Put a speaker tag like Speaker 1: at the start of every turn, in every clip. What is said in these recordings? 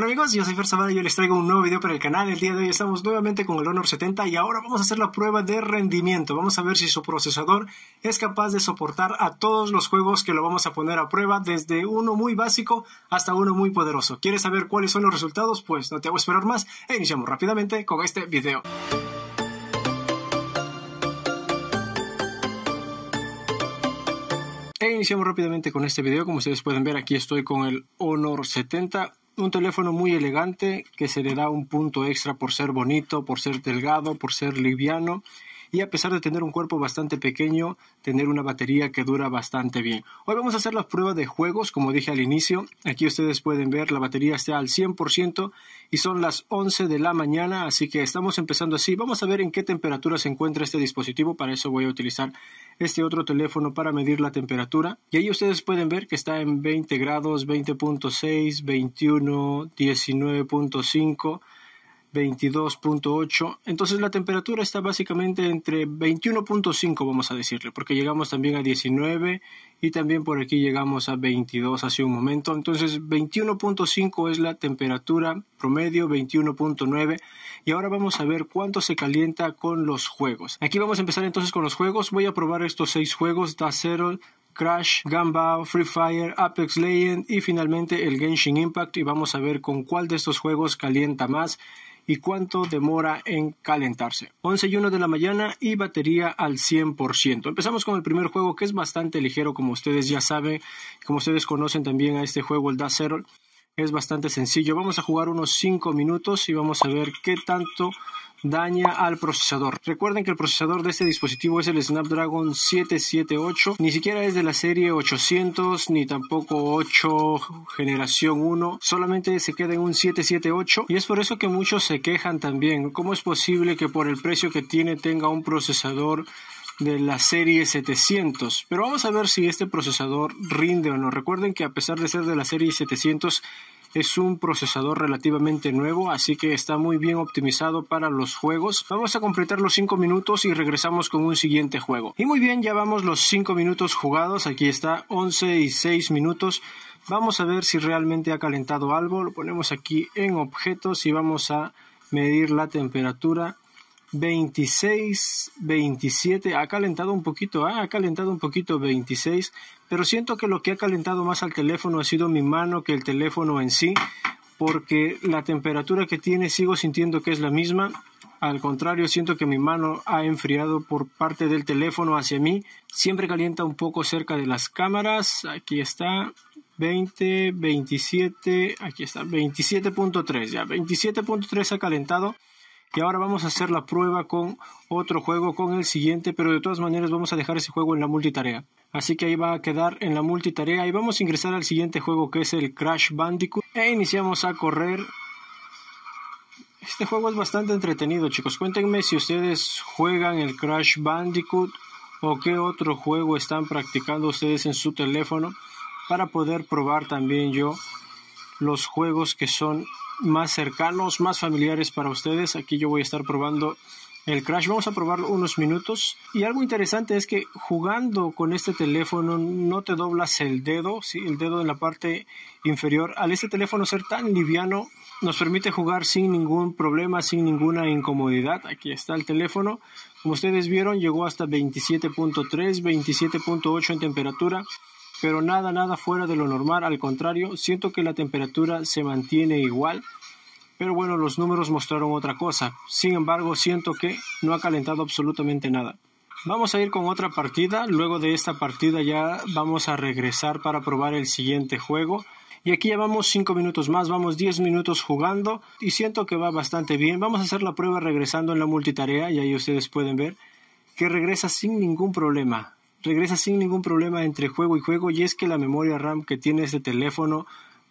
Speaker 1: Bueno amigos, yo soy Fer Zavala y yo les traigo un nuevo video para el canal. El día de hoy estamos nuevamente con el Honor 70 y ahora vamos a hacer la prueba de rendimiento. Vamos a ver si su procesador es capaz de soportar a todos los juegos que lo vamos a poner a prueba, desde uno muy básico hasta uno muy poderoso. ¿Quieres saber cuáles son los resultados? Pues no te hago esperar más e iniciamos rápidamente con este video. E iniciamos rápidamente con este video. Como ustedes pueden ver, aquí estoy con el Honor 70 un teléfono muy elegante que se le da un punto extra por ser bonito, por ser delgado, por ser liviano y a pesar de tener un cuerpo bastante pequeño, tener una batería que dura bastante bien. Hoy vamos a hacer las pruebas de juegos, como dije al inicio, aquí ustedes pueden ver la batería está al 100% y son las 11 de la mañana, así que estamos empezando así. Vamos a ver en qué temperatura se encuentra este dispositivo, para eso voy a utilizar este otro teléfono para medir la temperatura y ahí ustedes pueden ver que está en 20 grados, 20.6, 21, 19.5 22.8. Entonces la temperatura está básicamente entre 21.5, vamos a decirle, porque llegamos también a 19 y también por aquí llegamos a 22 hace un momento. Entonces 21.5 es la temperatura promedio, 21.9 y ahora vamos a ver cuánto se calienta con los juegos. Aquí vamos a empezar entonces con los juegos. Voy a probar estos seis juegos, Da Zero, Crash, Gumball, Free Fire, Apex Legend y finalmente el Genshin Impact y vamos a ver con cuál de estos juegos calienta más y cuánto demora en calentarse. 11 y 1 de la mañana y batería al 100%. Empezamos con el primer juego que es bastante ligero como ustedes ya saben, como ustedes conocen también a este juego, el Dust es bastante sencillo. Vamos a jugar unos 5 minutos y vamos a ver qué tanto daña al procesador. Recuerden que el procesador de este dispositivo es el Snapdragon 778, ni siquiera es de la serie 800 ni tampoco 8 generación 1, solamente se queda en un 778 y es por eso que muchos se quejan también, ¿cómo es posible que por el precio que tiene tenga un procesador de la serie 700. Pero vamos a ver si este procesador rinde o no. Recuerden que a pesar de ser de la serie 700, es un procesador relativamente nuevo, así que está muy bien optimizado para los juegos. Vamos a completar los 5 minutos y regresamos con un siguiente juego. Y muy bien, ya vamos los 5 minutos jugados, aquí está 11 y 6 minutos. Vamos a ver si realmente ha calentado algo, lo ponemos aquí en objetos y vamos a medir la temperatura 26, 27, ha calentado un poquito, ¿ah? ha calentado un poquito 26, pero siento que lo que ha calentado más al teléfono ha sido mi mano que el teléfono en sí, porque la temperatura que tiene sigo sintiendo que es la misma, al contrario siento que mi mano ha enfriado por parte del teléfono hacia mí, siempre calienta un poco cerca de las cámaras, aquí está, 20, 27, aquí está, 27.3, ya, 27.3 ha calentado. Y ahora vamos a hacer la prueba con otro juego, con el siguiente, pero de todas maneras vamos a dejar ese juego en la multitarea. Así que ahí va a quedar en la multitarea y vamos a ingresar al siguiente juego que es el Crash Bandicoot. E iniciamos a correr. Este juego es bastante entretenido, chicos. Cuéntenme si ustedes juegan el Crash Bandicoot o qué otro juego están practicando ustedes en su teléfono para poder probar también yo los juegos que son más cercanos, más familiares para ustedes. Aquí yo voy a estar probando el Crash. Vamos a probarlo unos minutos. Y algo interesante es que jugando con este teléfono no te doblas el dedo, el dedo en la parte inferior. Al este teléfono ser tan liviano nos permite jugar sin ningún problema, sin ninguna incomodidad. Aquí está el teléfono. Como ustedes vieron, llegó hasta 27.3, 27.8 en temperatura pero nada, nada fuera de lo normal, al contrario, siento que la temperatura se mantiene igual, pero bueno, los números mostraron otra cosa, sin embargo, siento que no ha calentado absolutamente nada. Vamos a ir con otra partida, luego de esta partida ya vamos a regresar para probar el siguiente juego. Y aquí ya vamos 5 minutos más, vamos 10 minutos jugando y siento que va bastante bien. Vamos a hacer la prueba regresando en la multitarea y ahí ustedes pueden ver que regresa sin ningún problema regresa sin ningún problema entre juego y juego y es que la memoria RAM que tiene este teléfono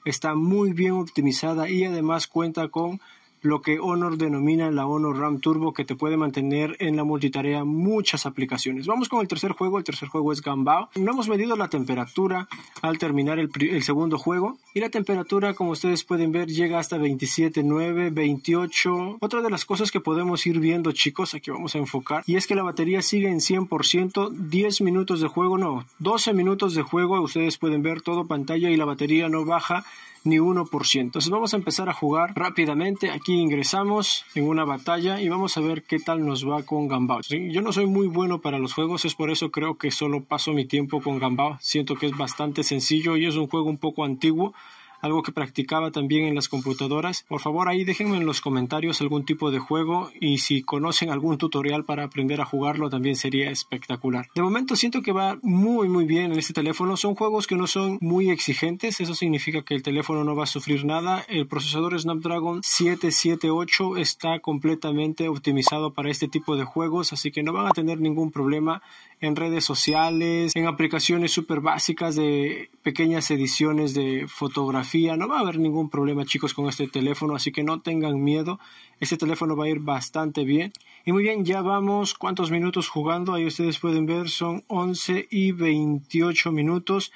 Speaker 1: está muy bien optimizada y además cuenta con lo que Honor denomina la Honor RAM Turbo que te puede mantener en la multitarea muchas aplicaciones. Vamos con el tercer juego, el tercer juego es Gambao. No hemos medido la temperatura al terminar el, el segundo juego y la temperatura como ustedes pueden ver llega hasta 9, 28. Otra de las cosas que podemos ir viendo chicos, aquí vamos a enfocar, y es que la batería sigue en 100%, 10 minutos de juego, no, 12 minutos de juego, ustedes pueden ver todo pantalla y la batería no baja ni 1%. Entonces vamos a empezar a jugar rápidamente. Aquí ingresamos en una batalla y vamos a ver qué tal nos va con Gambao. Yo no soy muy bueno para los juegos, es por eso creo que solo paso mi tiempo con Gambao. Siento que es bastante sencillo y es un juego un poco antiguo algo que practicaba también en las computadoras. Por favor, ahí déjenme en los comentarios algún tipo de juego y si conocen algún tutorial para aprender a jugarlo también sería espectacular. De momento siento que va muy muy bien en este teléfono. Son juegos que no son muy exigentes, eso significa que el teléfono no va a sufrir nada. El procesador Snapdragon 778 está completamente optimizado para este tipo de juegos, así que no van a tener ningún problema en redes sociales, en aplicaciones súper básicas de pequeñas ediciones de fotografía. No va a haber ningún problema, chicos, con este teléfono, así que no tengan miedo. Este teléfono va a ir bastante bien. Y muy bien, ya vamos. ¿Cuántos minutos jugando? Ahí ustedes pueden ver, son 11 y 28 minutos.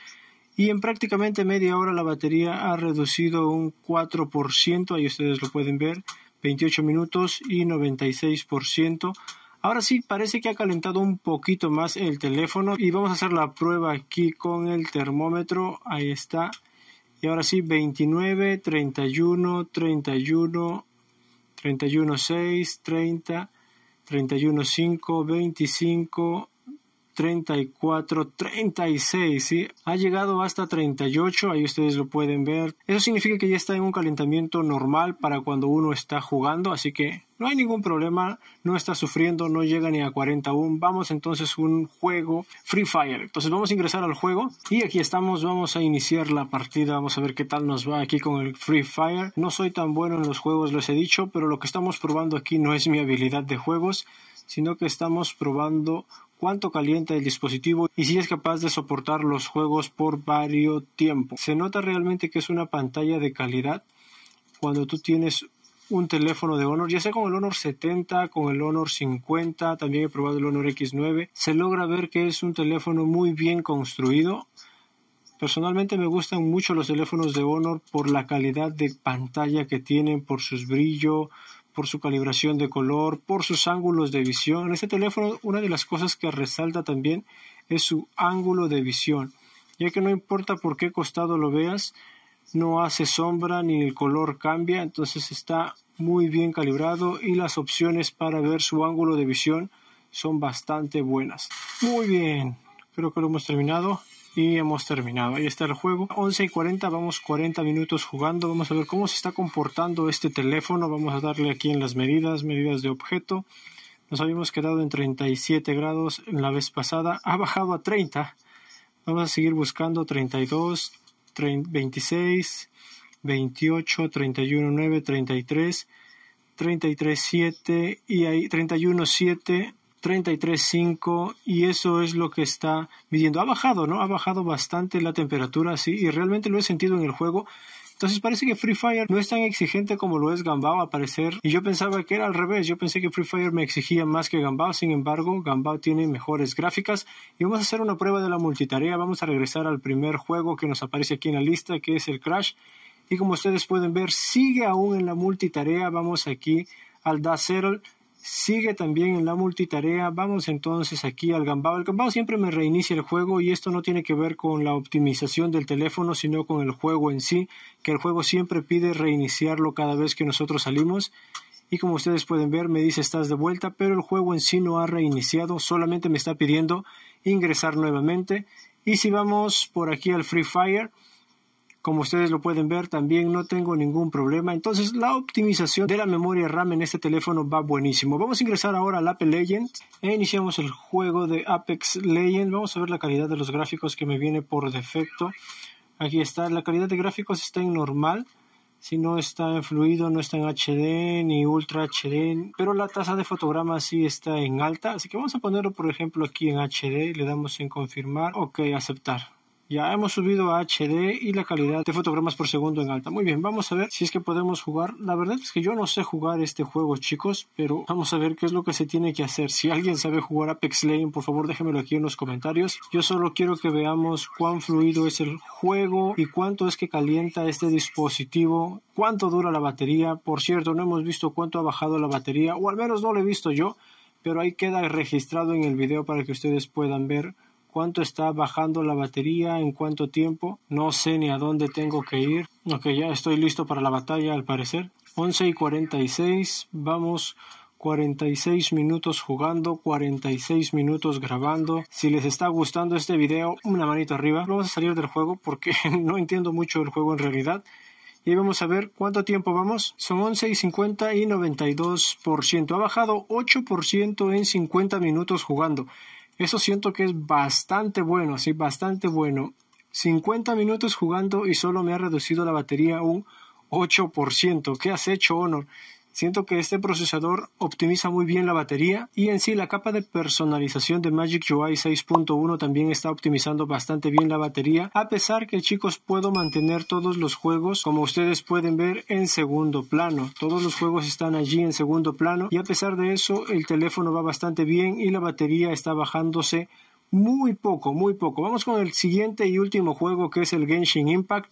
Speaker 1: Y en prácticamente media hora la batería ha reducido un 4%, ahí ustedes lo pueden ver, 28 minutos y 96%. Ahora sí, parece que ha calentado un poquito más el teléfono y vamos a hacer la prueba aquí con el termómetro. Ahí está. Y ahora sí, 29, 31, 31, 31, 6, 30, 31, 5, 25, 34, 36, ¿sí? Ha llegado hasta 38, ahí ustedes lo pueden ver. Eso significa que ya está en un calentamiento normal para cuando uno está jugando, así que no hay ningún problema, no está sufriendo, no llega ni a 41. Vamos entonces a un juego Free Fire. Entonces vamos a ingresar al juego y aquí estamos, vamos a iniciar la partida, vamos a ver qué tal nos va aquí con el Free Fire. No soy tan bueno en los juegos, les he dicho, pero lo que estamos probando aquí no es mi habilidad de juegos, sino que estamos probando cuánto calienta el dispositivo y si es capaz de soportar los juegos por varios tiempo. Se nota realmente que es una pantalla de calidad cuando tú tienes un teléfono de Honor, ya sea con el Honor 70, con el Honor 50, también he probado el Honor X9, se logra ver que es un teléfono muy bien construido. Personalmente me gustan mucho los teléfonos de Honor por la calidad de pantalla que tienen, por sus brillo, por su calibración de color, por sus ángulos de visión. En este teléfono una de las cosas que resalta también es su ángulo de visión, ya que no importa por qué costado lo veas, no hace sombra ni el color cambia, entonces está muy bien calibrado y las opciones para ver su ángulo de visión son bastante buenas. Muy bien, creo que lo hemos terminado y hemos terminado. Ahí está el juego. 11 y 40, vamos 40 minutos jugando. Vamos a ver cómo se está comportando este teléfono. Vamos a darle aquí en las medidas, medidas de objeto. Nos habíamos quedado en 37 grados la vez pasada. Ha bajado a 30. Vamos a seguir buscando 32, 26, 28, 31, 9, 33, 33, 7 y ahí 31, 7 33.5 y eso es lo que está midiendo. Ha bajado, ¿no? Ha bajado bastante la temperatura, sí, y realmente lo he sentido en el juego. Entonces parece que Free Fire no es tan exigente como lo es Gambao a parecer. Y yo pensaba que era al revés. Yo pensé que Free Fire me exigía más que Gambao. Sin embargo, Gambao tiene mejores gráficas. Y vamos a hacer una prueba de la multitarea. Vamos a regresar al primer juego que nos aparece aquí en la lista, que es el Crash. Y como ustedes pueden ver, sigue aún en la multitarea. Vamos aquí al Da sigue también en la multitarea. Vamos entonces aquí al Gambao. El Gambao siempre me reinicia el juego y esto no tiene que ver con la optimización del teléfono, sino con el juego en sí, que el juego siempre pide reiniciarlo cada vez que nosotros salimos. Y como ustedes pueden ver, me dice estás de vuelta, pero el juego en sí no ha reiniciado, solamente me está pidiendo ingresar nuevamente. Y si vamos por aquí al Free Fire, como ustedes lo pueden ver, también no tengo ningún problema. Entonces, la optimización de la memoria RAM en este teléfono va buenísimo. Vamos a ingresar ahora al Apple Legends e iniciamos el juego de Apex Legend. Vamos a ver la calidad de los gráficos que me viene por defecto. Aquí está, la calidad de gráficos está en normal. Si no está en fluido, no está en HD ni Ultra HD, pero la tasa de fotograma sí está en alta. Así que vamos a ponerlo, por ejemplo, aquí en HD. Le damos en confirmar. Ok, aceptar. Ya hemos subido a HD y la calidad de fotogramas por segundo en alta. Muy bien, vamos a ver si es que podemos jugar. La verdad es que yo no sé jugar este juego, chicos, pero vamos a ver qué es lo que se tiene que hacer. Si alguien sabe jugar Apex Lane, por favor déjenmelo aquí en los comentarios. Yo solo quiero que veamos cuán fluido es el juego y cuánto es que calienta este dispositivo, cuánto dura la batería. Por cierto, no hemos visto cuánto ha bajado la batería, o al menos no lo he visto yo, pero ahí queda registrado en el video para que ustedes puedan ver cuánto está bajando la batería, en cuánto tiempo, no sé ni a dónde tengo que ir, ok, ya estoy listo para la batalla al parecer, 11 y 46, vamos 46 minutos jugando, 46 minutos grabando. Si les está gustando este video, una manito arriba. Vamos a salir del juego porque no entiendo mucho el juego en realidad. Y vamos a ver cuánto tiempo vamos. Son 11 y 50 y 92%. Ha bajado 8% en 50 minutos jugando. Eso siento que es bastante bueno, sí, bastante bueno. 50 minutos jugando y solo me ha reducido la batería un 8%. ¿Qué has hecho, Honor? Siento que este procesador optimiza muy bien la batería y en sí la capa de personalización de Magic UI 6.1 también está optimizando bastante bien la batería a pesar que chicos puedo mantener todos los juegos como ustedes pueden ver en segundo plano todos los juegos están allí en segundo plano y a pesar de eso el teléfono va bastante bien y la batería está bajándose muy poco muy poco vamos con el siguiente y último juego que es el Genshin Impact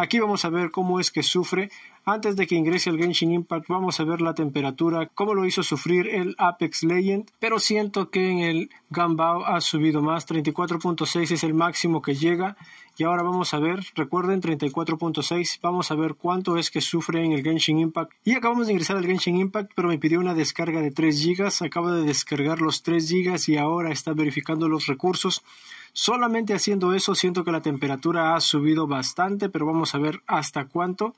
Speaker 1: Aquí vamos a ver cómo es que sufre antes de que ingrese el Genshin Impact, vamos a ver la temperatura, cómo lo hizo sufrir el Apex Legend, pero siento que en el Gambao ha subido más, 34.6 es el máximo que llega. Y ahora vamos a ver, recuerden 34.6, vamos a ver cuánto es que sufre en el Genshin Impact. Y acabamos de ingresar al Genshin Impact, pero me pidió una descarga de 3 GB, acabo de descargar los 3 GB y ahora está verificando los recursos. Solamente haciendo eso siento que la temperatura ha subido bastante, pero vamos a ver hasta cuánto.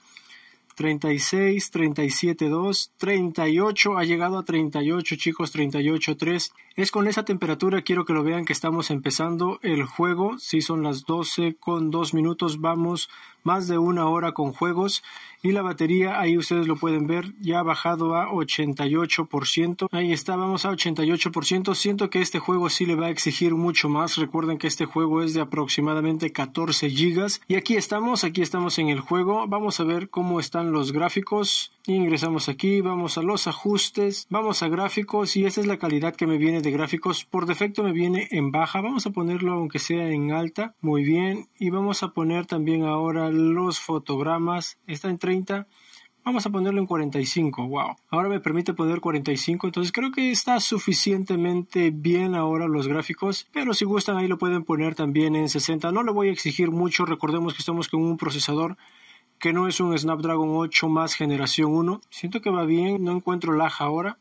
Speaker 1: 36, 37, 2, 38, ha llegado a 38 chicos, 38, 3. Es con esa temperatura, quiero que lo vean que estamos empezando el juego, si son las 12 con 2 minutos, vamos más de una hora con juegos y la batería, ahí ustedes lo pueden ver, ya ha bajado a 88%, ahí está, vamos a 88%, siento que este juego sí le va a exigir mucho más, recuerden que este juego es de aproximadamente 14 gigas y aquí estamos, aquí estamos en el juego, vamos a ver cómo está los gráficos. Ingresamos aquí, vamos a los ajustes, vamos a gráficos y esta es la calidad que me viene de gráficos. Por defecto me viene en baja, vamos a ponerlo aunque sea en alta. Muy bien, y vamos a poner también ahora los fotogramas. Está en 30. Vamos a ponerlo en 45, wow. Ahora me permite poner 45, entonces creo que está suficientemente bien ahora los gráficos, pero si gustan ahí lo pueden poner también en 60. No le voy a exigir mucho, recordemos que estamos con un procesador que no es un Snapdragon 8 más generación 1. Siento que va bien, no encuentro laja ahora.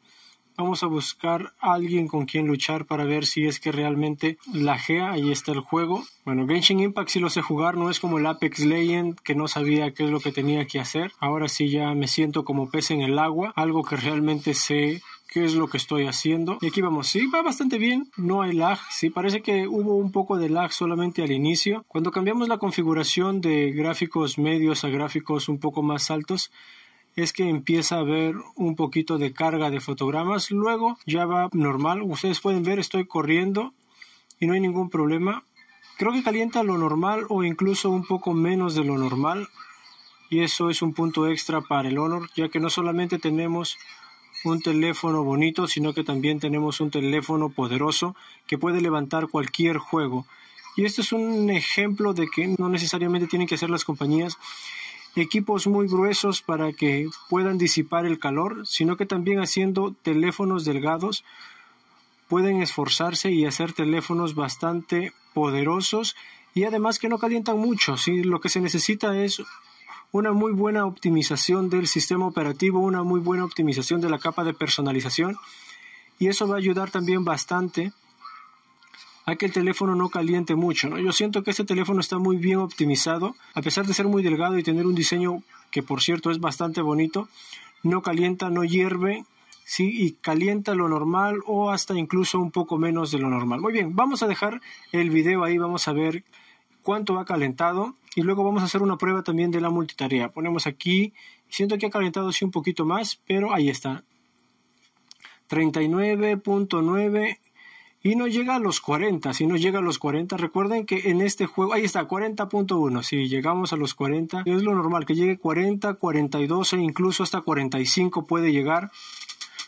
Speaker 1: Vamos a buscar a alguien con quien luchar para ver si es que realmente lajea. Ahí está el juego. Bueno, Genshin Impact sí lo sé jugar, no es como el Apex Legend que no sabía qué es lo que tenía que hacer. Ahora sí ya me siento como pez en el agua, algo que realmente sé qué es lo que estoy haciendo. Y aquí vamos, sí, va bastante bien, no hay lag, sí, parece que hubo un poco de lag solamente al inicio. Cuando cambiamos la configuración de gráficos medios a gráficos un poco más altos, es que empieza a haber un poquito de carga de fotogramas, luego ya va normal, ustedes pueden ver estoy corriendo y no hay ningún problema. Creo que calienta lo normal o incluso un poco menos de lo normal y eso es un punto extra para el Honor, ya que no solamente tenemos un teléfono bonito, sino que también tenemos un teléfono poderoso que puede levantar cualquier juego. Y esto es un ejemplo de que no necesariamente tienen que hacer las compañías equipos muy gruesos para que puedan disipar el calor, sino que también haciendo teléfonos delgados pueden esforzarse y hacer teléfonos bastante poderosos y además que no calientan mucho. Si lo que se necesita es una muy buena optimización del sistema operativo, una muy buena optimización de la capa de personalización y eso va a ayudar también bastante a que el teléfono no caliente mucho. Yo siento que este teléfono está muy bien optimizado, a pesar de ser muy delgado y tener un diseño que por cierto es bastante bonito, no calienta, no hierve, ¿sí? y calienta lo normal o hasta incluso un poco menos de lo normal. Muy bien, vamos a dejar el video ahí, vamos a ver cuánto va calentado y luego vamos a hacer una prueba también de la multitarea. Ponemos aquí, siento que ha calentado así un poquito más, pero ahí está. 39.9 y no llega a los 40, si no llega a los 40, recuerden que en este juego, ahí está, 40.1, si llegamos a los 40, es lo normal, que llegue 40, 42 e incluso hasta 45 puede llegar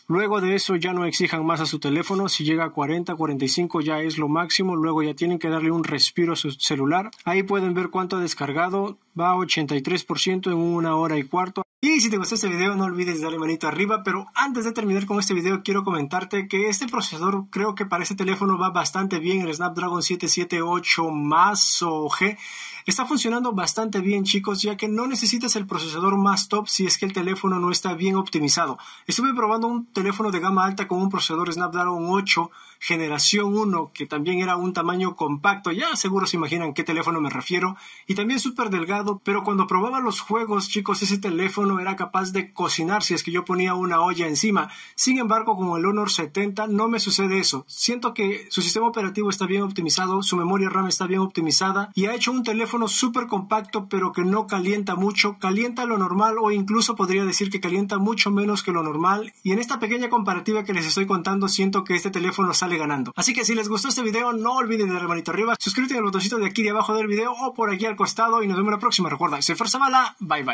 Speaker 1: Luego de eso ya no exijan más a su teléfono, si llega a 40, 45 ya es lo máximo, luego ya tienen que darle un respiro a su celular. Ahí pueden ver cuánto ha descargado, va a 83% en una hora y cuarto. Y si te gustó este video no olvides darle manito arriba, pero antes de terminar con este video quiero comentarte que este procesador creo que para este teléfono va bastante bien, el Snapdragon 778 más o G. Está funcionando bastante bien chicos, ya que no necesitas el procesador más top si es que el teléfono no está bien optimizado. Estuve probando un teléfono de gama alta con un procesador Snapdragon 8 generación 1, que también era un tamaño compacto, ya seguro se imaginan qué teléfono me refiero, y también súper delgado pero cuando probaba los juegos, chicos, ese teléfono era capaz de cocinar si es que yo ponía una olla encima. Sin embargo, con el Honor 70 no me sucede eso. Siento que su sistema operativo está bien optimizado, su memoria RAM está bien optimizada y ha hecho un teléfono súper compacto, pero que no calienta mucho. Calienta lo normal o incluso podría decir que calienta mucho menos que lo normal. Y en esta pequeña comparativa que les estoy contando, siento que este teléfono sale ganando. Así que si les gustó este video, no olviden darle manito arriba, suscríbete al botoncito de aquí de abajo del video o por aquí al costado y nos vemos la próxima me Recuerda, soy Forza Bala. Bye bye.